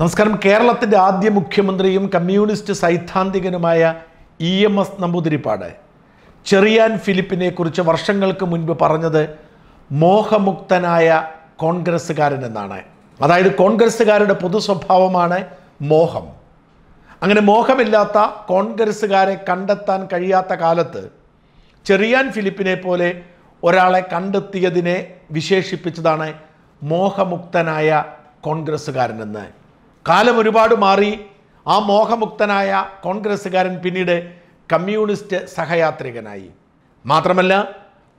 നമസ്കാരം കേരളത്തിൻ്റെ ആദ്യ മുഖ്യമന്ത്രിയും കമ്മ്യൂണിസ്റ്റ് സൈദ്ധാന്തികനുമായ E M S Namboodiripad Cherian ഫിലിപ്പിനെക്കുറിച്ച് വർഷങ്ങൾക്ക് മുൻപ് പറഞ്ഞത് മോഹമുക്തനായ കോൺഗ്രസ്സുകാരൻ എന്നാണ് അതായത് കോൺഗ്രസ്സുകാരുടെ പൊതു സ്വഭാവമാണ് മോഹം അങ്ങനെ മോഹമില്ലാത്ത കോൺഗ്രസ്സുകാരെ കണ്ടെത്താൻ കഴിയാത്ത കാലത്ത് ചെറിയാൻ ഫിലിപ്പിനെ പോലെ ഒരാളെ കണ്ടെത്തിയതിനെ വിശേഷിപ്പിച്ചതാണ് മോഹമുക്തനായ കോൺഗ്രസ്സുകാരനെന്ന് കാലം ഒരുപാട് മാറി ആ മോഹമുക്തനായ കോൺഗ്രസ്സുകാരൻ പിന്നീട് കമ്മ്യൂണിസ്റ്റ് സഹയാത്രികനായി മാത്രമല്ല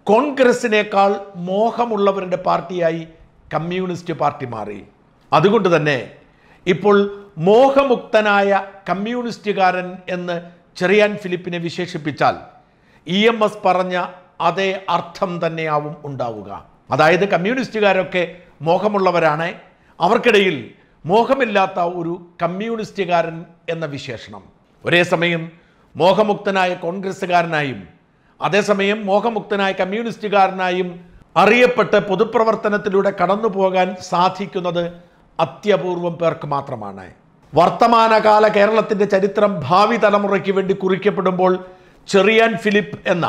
കോൺഗ്രസ്സിനേക്കാൾ മോഹമുള്ളവരുടെ പാർട്ടിയായി കമ്മ്യൂണിസ്റ്റ് പാർട്ടി മാറി അതുകൊണ്ട് തന്നെ ഇപ്പോൾ മോഹമുക്തനായ കമ്മ്യൂണിസ്റ്റുകാരൻ എന്ന് ചെറിയാൻ ഫിലിപ്പിനെ വിശേഷിപ്പിച്ചാൽ ഇ എം എസ് പറഞ്ഞ അതേ അർത്ഥം തന്നെയാവും ഉണ്ടാവുക അതായത് കമ്മ്യൂണിസ്റ്റുകാരൊക്കെ മോഹമുള്ളവരാണ് അവർക്കിടയിൽ മോഹമില്ലാത്ത ഒരു കമ്മ്യൂണിസ്റ്റുകാരൻ എന്ന വിശേഷണം ഒരേ സമയം മോഹമുക്തനായ കോൺഗ്രസ്സുകാരനായും അതേസമയം മോഹമുക്തനായ കമ്മ്യൂണിസ്റ്റുകാരനായും അറിയപ്പെട്ട് പൊതുപ്രവർത്തനത്തിലൂടെ കടന്നു പോകാൻ സാധിക്കുന്നത് അത്യപൂർവം പേർക്ക് മാത്രമാണ് വർത്തമാനകാല കേരളത്തിൻ്റെ ചരിത്രം ഭാവി തലമുറയ്ക്ക് വേണ്ടി കുറിക്കപ്പെടുമ്പോൾ ചെറിയാൻ ഫിലിപ്പ് എന്ന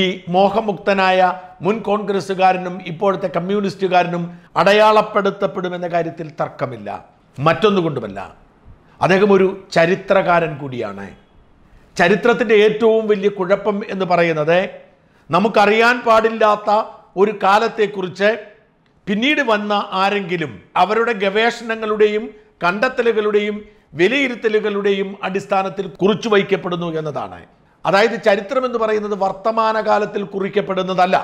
ഈ മോഹമുക്തനായ മുൻ കോൺഗ്രസ്സുകാരനും ഇപ്പോഴത്തെ കമ്മ്യൂണിസ്റ്റുകാരനും അടയാളപ്പെടുത്തപ്പെടുമെന്ന കാര്യത്തിൽ തർക്കമില്ല മറ്റൊന്നുകൊണ്ടുമല്ല അദ്ദേഹം ഒരു ചരിത്രകാരൻ കൂടിയാണ് ചരിത്രത്തിൻ്റെ ഏറ്റവും വലിയ കുഴപ്പം എന്ന് പറയുന്നത് നമുക്കറിയാൻ പാടില്ലാത്ത ഒരു കാലത്തെക്കുറിച്ച് പിന്നീട് വന്ന ആരെങ്കിലും അവരുടെ ഗവേഷണങ്ങളുടെയും കണ്ടെത്തലുകളുടെയും വിലയിരുത്തലുകളുടെയും അടിസ്ഥാനത്തിൽ കുറിച്ചു വയ്ക്കപ്പെടുന്നു എന്നതാണ് അതായത് ചരിത്രം എന്ന് പറയുന്നത് വർത്തമാനകാലത്തിൽ കുറിക്കപ്പെടുന്നതല്ല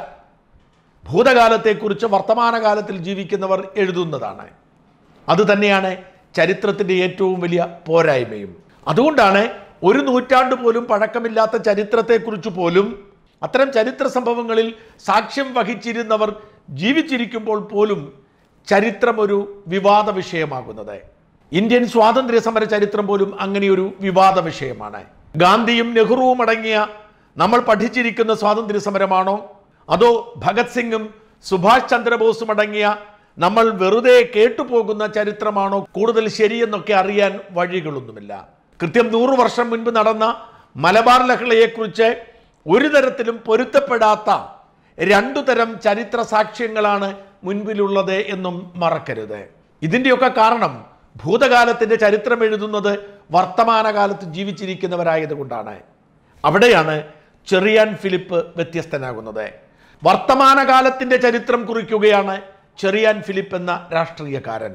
ഭൂതകാലത്തെക്കുറിച്ച് വർത്തമാനകാലത്തിൽ ജീവിക്കുന്നവർ എഴുതുന്നതാണ് അത് തന്നെയാണ് ചരിത്രത്തിൻ്റെ ഏറ്റവും വലിയ പോരായ്മയും അതുകൊണ്ടാണ് ഒരു നൂറ്റാണ്ട് പോലും പഴക്കമില്ലാത്ത ചരിത്രത്തെക്കുറിച്ച് പോലും അത്തരം ചരിത്ര സംഭവങ്ങളിൽ സാക്ഷ്യം വഹിച്ചിരുന്നവർ ജീവിച്ചിരിക്കുമ്പോൾ പോലും ചരിത്രം ഒരു വിവാദ വിഷയമാകുന്നത് ഇന്ത്യൻ സ്വാതന്ത്ര്യ സമര ചരിത്രം പോലും അങ്ങനെയൊരു വിവാദ വിഷയമാണ് ഗാന്ധിയും നെഹ്റുവും അടങ്ങിയ നമ്മൾ പഠിച്ചിരിക്കുന്ന സ്വാതന്ത്ര്യ സമരമാണോ അതോ ഭഗത് സിംഗും സുഭാഷ് ചന്ദ്രബോസും അടങ്ങിയ നമ്മൾ വെറുതെ കേട്ടുപോകുന്ന ചരിത്രമാണോ കൂടുതൽ ശരിയെന്നൊക്കെ അറിയാൻ വഴികളൊന്നുമില്ല കൃത്യം നൂറു വർഷം മുൻപ് നടന്ന മലബാർ ലഹളയെക്കുറിച്ച് ഒരു തരത്തിലും പൊരുത്തപ്പെടാത്ത രണ്ടു തരം ചരിത്ര സാക്ഷ്യങ്ങളാണ് മുൻപിലുള്ളത് എന്നും മറക്കരുത് ഇതിൻ്റെയൊക്കെ കാരണം ഭൂതകാലത്തിൻ്റെ ചരിത്രം എഴുതുന്നത് വർത്തമാനകാലത്ത് ജീവിച്ചിരിക്കുന്നവരായതുകൊണ്ടാണ് അവിടെയാണ് ചെറിയാൻ ഫിലിപ്പ് വ്യത്യസ്തനാകുന്നത് വർത്തമാനകാലത്തിൻ്റെ ചരിത്രം കുറിക്കുകയാണ് ചെറിയാൻ ഫിലിപ്പ് എന്ന രാഷ്ട്രീയക്കാരൻ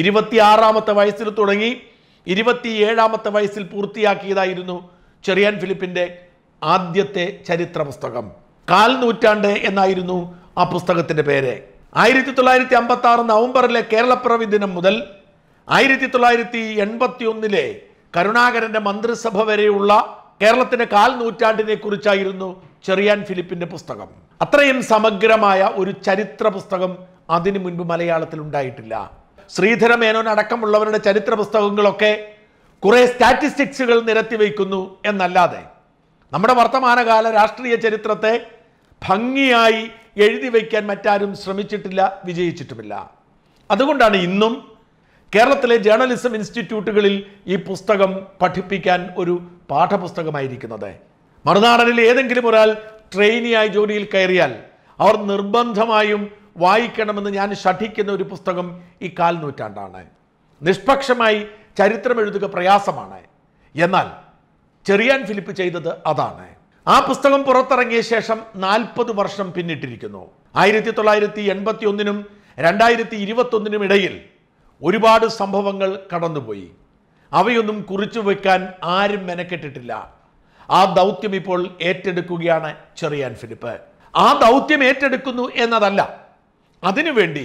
ഇരുപത്തിയാറാമത്തെ വയസ്സിൽ തുടങ്ങി ഇരുപത്തിയേഴാമത്തെ വയസ്സിൽ പൂർത്തിയാക്കിയതായിരുന്നു ചെറിയാൻ ഫിലിപ്പിൻ്റെ ആദ്യത്തെ ചരിത്ര പുസ്തകം കാൽ നൂറ്റാണ്ട് എന്നായിരുന്നു ആ പുസ്തകത്തിൻ്റെ പേര് ആയിരത്തി തൊള്ളായിരത്തി അമ്പത്തി ആറ് നവംബറിലെ കേരളപ്പിറവി ദിനം മുതൽ ആയിരത്തി തൊള്ളായിരത്തി എൺപത്തി ഒന്നിലെ കരുണാകരൻ്റെ മന്ത്രിസഭ വരെയുള്ള കേരളത്തിൻ്റെ കാൽ നൂറ്റാണ്ടിനെ കുറിച്ചായിരുന്നു ചെറിയാൻ ഫിലിപ്പിൻ്റെ പുസ്തകം അത്രയും സമഗ്രമായ ഒരു ചരിത്ര പുസ്തകം അതിനു മുൻപ് മലയാളത്തിൽ ഉണ്ടായിട്ടില്ല ശ്രീധര മേനോൻ അടക്കമുള്ളവരുടെ ചരിത്ര പുസ്തകങ്ങളൊക്കെ കുറേ സ്റ്റാറ്റിസ്റ്റിക്സുകൾ നിരത്തി വയ്ക്കുന്നു എന്നല്ലാതെ നമ്മുടെ വർത്തമാനകാല രാഷ്ട്രീയ ചരിത്രത്തെ ഭംഗിയായി എഴുതി വയ്ക്കാൻ മറ്റാരും ശ്രമിച്ചിട്ടില്ല വിജയിച്ചിട്ടുമില്ല അതുകൊണ്ടാണ് ഇന്നും കേരളത്തിലെ ജേർണലിസം ഇൻസ്റ്റിറ്റ്യൂട്ടുകളിൽ ഈ പുസ്തകം പഠിപ്പിക്കാൻ ഒരു പാഠപുസ്തകമായിരിക്കുന്നത് മറുനാടനിൽ ഏതെങ്കിലും ഒരാൾ ട്രെയിനിയായി ജോലിയിൽ കയറിയാൽ അവർ നിർബന്ധമായും വായിക്കണമെന്ന് ഞാൻ ശഠിക്കുന്ന ഒരു പുസ്തകം ഈ കാൽ നൂറ്റാണ്ടാണ് നിഷ്പക്ഷമായി ചരിത്രം എഴുതുക പ്രയാസമാണ് എന്നാൽ ചെറിയാൻ ഫിലിപ്പ് ചെയ്തത് അതാണ് ആ പുസ്തകം പുറത്തിറങ്ങിയ ശേഷം നാൽപ്പത് വർഷം പിന്നിട്ടിരിക്കുന്നു ആയിരത്തി തൊള്ളായിരത്തി എൺപത്തി ഒന്നിനും രണ്ടായിരത്തി ഇരുപത്തൊന്നിനും ഇടയിൽ ഒരുപാട് സംഭവങ്ങൾ കടന്നുപോയി അവയൊന്നും കുറിച്ചു വയ്ക്കാൻ ആരും മെനക്കെട്ടിട്ടില്ല ആ ദൗത്യം ഇപ്പോൾ ഏറ്റെടുക്കുകയാണ് ചെറിയാൻ ഫിലിപ്പ് ആ ദൗത്യം ഏറ്റെടുക്കുന്നു എന്നതല്ല അതിനുവേണ്ടി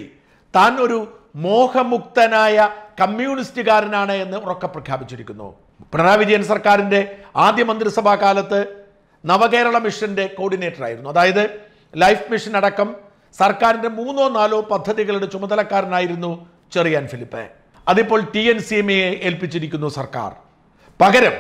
താൻ ഒരു മോഹമുക്തനായ കമ്മ്യൂണിസ്റ്റുകാരനാണ് എന്ന് ഉറക്കെ പ്രഖ്യാപിച്ചിരിക്കുന്നു പിണറായി വിജയൻ സർക്കാരിൻ്റെ ആദ്യ മന്ത്രിസഭാ കാലത്ത് നവകേരള മിഷൻ്റെ കോർഡിനേറ്ററായിരുന്നു അതായത് ലൈഫ് മിഷൻ അടക്കം സർക്കാരിൻ്റെ മൂന്നോ നാലോ പദ്ധതികളുടെ ചുമതലക്കാരനായിരുന്നു ചെറിയാൻ ഫിലിപ്പ് അതിപ്പോൾ ടി എൻ സി എമ്മയെ ഏൽപ്പിച്ചിരിക്കുന്നു സർക്കാർ പകരം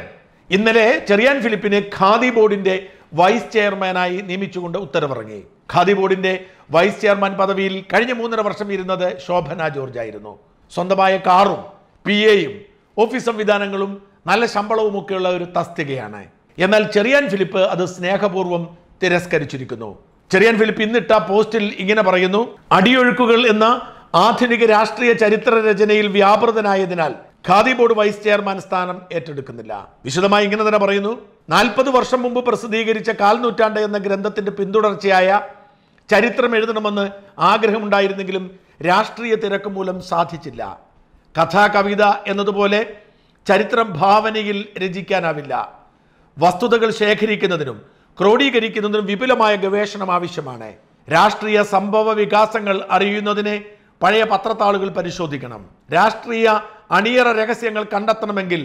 ഇന്നലെ ചെറിയാൻ ഫിലിപ്പിനെ ഖാദി ബോർഡിന്റെ വൈസ് ചെയർമാനായി നിയമിച്ചുകൊണ്ട് ഉത്തരവിറങ്ങി ഖാദി ബോർഡിന്റെ വൈസ് ചെയർമാൻ പദവിയിൽ കഴിഞ്ഞ മൂന്നര വർഷം ഇരുന്നത് ശോഭന ജോർജ് ആയിരുന്നു സ്വന്തമായ കാറും പി എയും ഓഫീസ് സംവിധാനങ്ങളും നല്ല ശമ്പളവും ഒക്കെയുള്ള ഒരു തസ്തികയാണ് എന്നാൽ ചെറിയാൻ ഫിലിപ്പ് അത് സ്നേഹപൂർവ്വം തിരസ്കരിച്ചിരിക്കുന്നു ചെറിയാൻ ഫിലിപ്പ് ഇന്നിട്ട പോസ്റ്റിൽ ഇങ്ങനെ പറയുന്നു അടിയൊഴുക്കുകൾ എന്ന ആധുനിക രാഷ്ട്രീയ ചരിത്ര രചനയിൽ വ്യാപൃതനായതിനാൽ ഖാദി ബോർഡ് വൈസ് ചെയർമാൻ സ്ഥാനം ഏറ്റെടുക്കുന്നില്ല വിശദമായി ഇങ്ങനെ തന്നെ പറയുന്നു നാൽപ്പത് വർഷം മുമ്പ് പ്രസിദ്ധീകരിച്ച കാൽനൂറ്റാണ്ട് എന്ന ഗ്രന്ഥത്തിന്റെ പിന്തുടർച്ചയായ ചരിത്രം എഴുതണമെന്ന് ആഗ്രഹമുണ്ടായിരുന്നെങ്കിലും രാഷ്ട്രീയ തിരക്ക് മൂലം സാധിച്ചില്ല കഥ കവിത എന്നതുപോലെ ചരിത്രം ഭാവനയിൽ രചിക്കാനാവില്ല വസ്തുതകൾ ശേഖരിക്കുന്നതിനും ക്രോഡീകരിക്കുന്നതിനും വിപുലമായ ഗവേഷണം ആവശ്യമാണ് രാഷ്ട്രീയ സംഭവ വികാസങ്ങൾ അറിയുന്നതിനെ പഴയ പത്രത്താളുകൾ പരിശോധിക്കണം രാഷ്ട്രീയ അണിയറ രഹസ്യങ്ങൾ കണ്ടെത്തണമെങ്കിൽ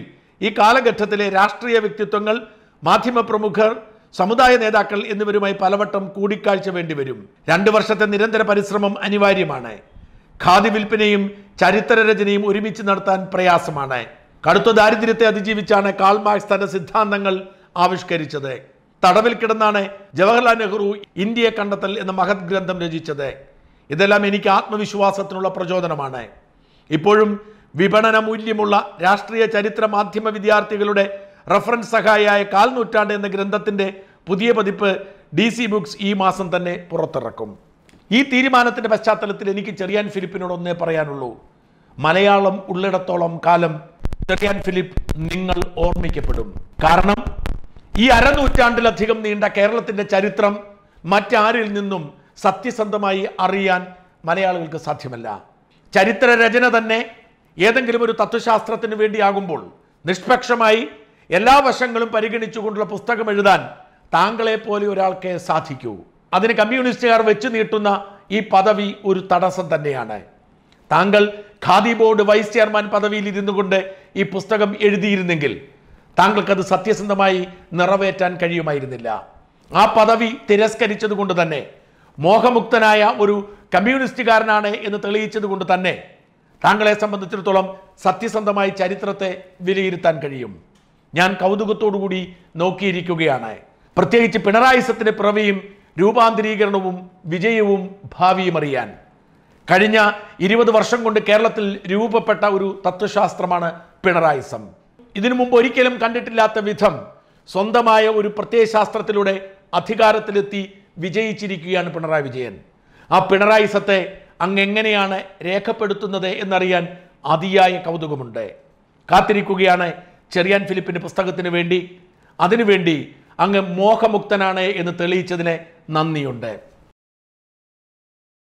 ഈ കാലഘട്ടത്തിലെ രാഷ്ട്രീയ വ്യക്തിത്വങ്ങൾ മാധ്യമപ്രമുഖർ സമുദായ നേതാക്കൾ എന്നിവരുമായി പലവട്ടം കൂടിക്കാഴ്ച വേണ്ടിവരും രണ്ടു വർഷത്തെ നിരന്തര പരിശ്രമം അനിവാര്യമാണ് ഖാദി വിൽപ്പനയും രചനയും ഒരുമിച്ച് നടത്താൻ പ്രയാസമാണ് കടുത്ത ദാരിദ്ര്യത്തെ അതിജീവിച്ചാണ് കാൾമാർക്സ് തന്റെ സിദ്ധാന്തങ്ങൾ ആവിഷ്കരിച്ചത് തടവിൽ കിടന്നാണ് ജവഹർലാൽ നെഹ്റു ഇന്ത്യയെ കണ്ടെത്തൽ എന്ന മഹത് ഗ്രന്ഥം രചിച്ചത് ഇതെല്ലാം എനിക്ക് ആത്മവിശ്വാസത്തിനുള്ള പ്രചോദനമാണ് ഇപ്പോഴും വിപണന മൂല്യമുള്ള രാഷ്ട്രീയ ചരിത്ര മാധ്യമ വിദ്യാർത്ഥികളുടെ റഫറൻസ് സഹായിയായ കാൽനൂറ്റാണ്ട് എന്ന ഗ്രന്ഥത്തിൻ്റെ പുതിയ പതിപ്പ് ഡി സി ബുക്സ് ഈ മാസം തന്നെ പുറത്തിറക്കും ഈ തീരുമാനത്തിൻ്റെ പശ്ചാത്തലത്തിൽ എനിക്ക് ചെറിയാൻ ഫിലിപ്പിനോട് ഒന്നേ പറയാനുള്ളൂ മലയാളം ഉള്ളിടത്തോളം കാലം ചെറിയാൻ ഫിലിപ്പ് നിങ്ങൾ ഓർമ്മിക്കപ്പെടും കാരണം ഈ അരനൂറ്റാണ്ടിലധികം നീണ്ട കേരളത്തിൻ്റെ ചരിത്രം മറ്റാരിൽ നിന്നും സത്യസന്ധമായി അറിയാൻ മലയാളികൾക്ക് സാധ്യമല്ല ചരിത്ര രചന തന്നെ ഏതെങ്കിലും ഒരു തത്വശാസ്ത്രത്തിന് വേണ്ടിയാകുമ്പോൾ നിഷ്പക്ഷമായി എല്ലാ വശങ്ങളും പരിഗണിച്ചുകൊണ്ടുള്ള പുസ്തകം എഴുതാൻ താങ്കളെ പോലെ ഒരാൾക്ക് സാധിക്കൂ അതിന് കമ്മ്യൂണിസ്റ്റുകാർ വെച്ചു നീട്ടുന്ന ഈ പദവി ഒരു തടസ്സം തന്നെയാണ് താങ്കൾ ഖാദി ബോർഡ് വൈസ് ചെയർമാൻ പദവിയിൽ ഇരുന്നു കൊണ്ട് ഈ പുസ്തകം എഴുതിയിരുന്നെങ്കിൽ താങ്കൾക്കത് സത്യസന്ധമായി നിറവേറ്റാൻ കഴിയുമായിരുന്നില്ല ആ പദവി തിരസ്കരിച്ചതുകൊണ്ട് തന്നെ മോഹമുക്തനായ ഒരു കമ്മ്യൂണിസ്റ്റുകാരനാണ് എന്ന് തെളിയിച്ചതുകൊണ്ട് തന്നെ താങ്കളെ സംബന്ധിച്ചിടത്തോളം സത്യസന്ധമായി ചരിത്രത്തെ വിലയിരുത്താൻ കഴിയും ഞാൻ കൗതുകത്തോടുകൂടി നോക്കിയിരിക്കുകയാണ് പ്രത്യേകിച്ച് പിണറായി സത്തിന്റെ പിറവിയും രൂപാന്തരീകരണവും വിജയവും ഭാവിയും അറിയാൻ കഴിഞ്ഞ ഇരുപത് വർഷം കൊണ്ട് കേരളത്തിൽ രൂപപ്പെട്ട ഒരു തത്വശാസ്ത്രമാണ് പിണറായിസം ഇതിനു മുമ്പ് ഒരിക്കലും കണ്ടിട്ടില്ലാത്ത വിധം സ്വന്തമായ ഒരു പ്രത്യയശാസ്ത്രത്തിലൂടെ അധികാരത്തിലെത്തി വിജയിച്ചിരിക്കുകയാണ് പിണറായി വിജയൻ ആ പിണറായിസത്തെ അങ്ങെങ്ങനെയാണ് എങ്ങനെയാണ് രേഖപ്പെടുത്തുന്നത് എന്നറിയാൻ അതിയായ കൗതുകമുണ്ട് കാത്തിരിക്കുകയാണ് ചെറിയാൻ ഫിലിപ്പിൻ്റെ പുസ്തകത്തിന് വേണ്ടി അതിനുവേണ്ടി അങ്ങ് മോഹമുക്തനാണ് എന്ന് തെളിയിച്ചതിന് നന്ദിയുണ്ട്